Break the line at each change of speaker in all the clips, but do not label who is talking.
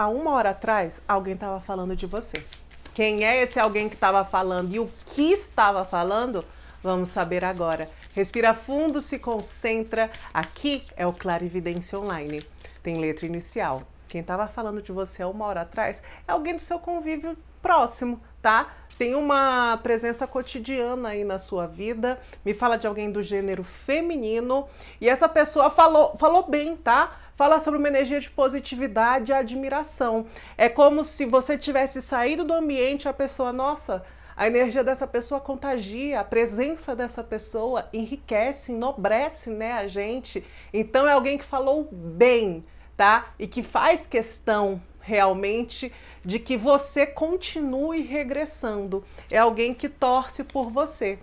há uma hora atrás, alguém estava falando de você. Quem é esse alguém que estava falando e o que estava falando? Vamos saber agora. Respira fundo, se concentra. Aqui é o Clarividência Online. Tem letra inicial. Quem estava falando de você há uma hora atrás é alguém do seu convívio próximo, tá? Tem uma presença cotidiana aí na sua vida. Me fala de alguém do gênero feminino e essa pessoa falou, falou bem, tá? fala sobre uma energia de positividade e admiração. É como se você tivesse saído do ambiente a pessoa, nossa, a energia dessa pessoa contagia, a presença dessa pessoa enriquece, enobrece, né, a gente. Então é alguém que falou bem, tá? E que faz questão realmente de que você continue regressando. É alguém que torce por você.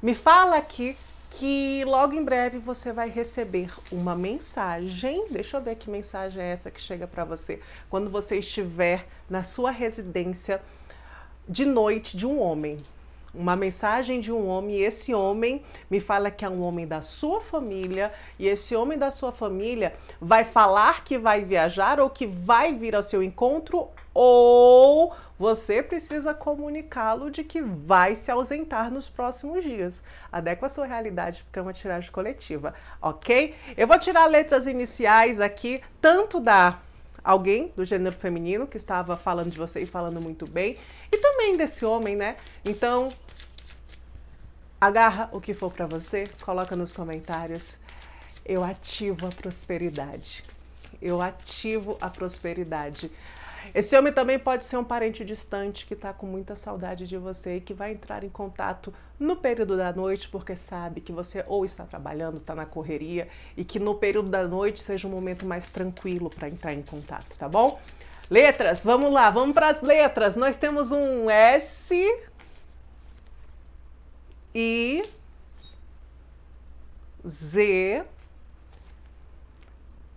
Me fala aqui que logo em breve você vai receber uma mensagem. Deixa eu ver que mensagem é essa que chega para você. Quando você estiver na sua residência de noite de um homem uma mensagem de um homem, e esse homem me fala que é um homem da sua família, e esse homem da sua família vai falar que vai viajar ou que vai vir ao seu encontro, ou você precisa comunicá-lo de que vai se ausentar nos próximos dias. Adequa a sua realidade, porque é uma tiragem coletiva, ok? Eu vou tirar letras iniciais aqui, tanto da alguém do gênero feminino que estava falando de você e falando muito bem, e também desse homem, né? Então, agarra o que for para você, coloca nos comentários. Eu ativo a prosperidade. Eu ativo a prosperidade. Esse homem também pode ser um parente distante que está com muita saudade de você e que vai entrar em contato no período da noite, porque sabe que você ou está trabalhando, está na correria, e que no período da noite seja um momento mais tranquilo para entrar em contato, tá bom? Letras, vamos lá, vamos para as letras. Nós temos um S I Z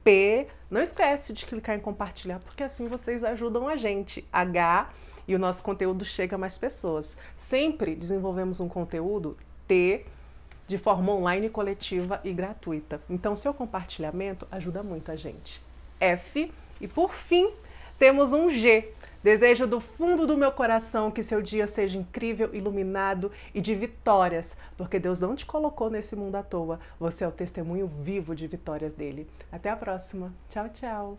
P. Não esquece de clicar em compartilhar, porque assim vocês ajudam a gente. H e o nosso conteúdo chega a mais pessoas. Sempre desenvolvemos um conteúdo T de forma online, coletiva e gratuita. Então, seu compartilhamento ajuda muito a gente. F e por fim, temos um G. Desejo do fundo do meu coração que seu dia seja incrível, iluminado e de vitórias, porque Deus não te colocou nesse mundo à toa. Você é o testemunho vivo de vitórias dele. Até a próxima. Tchau, tchau.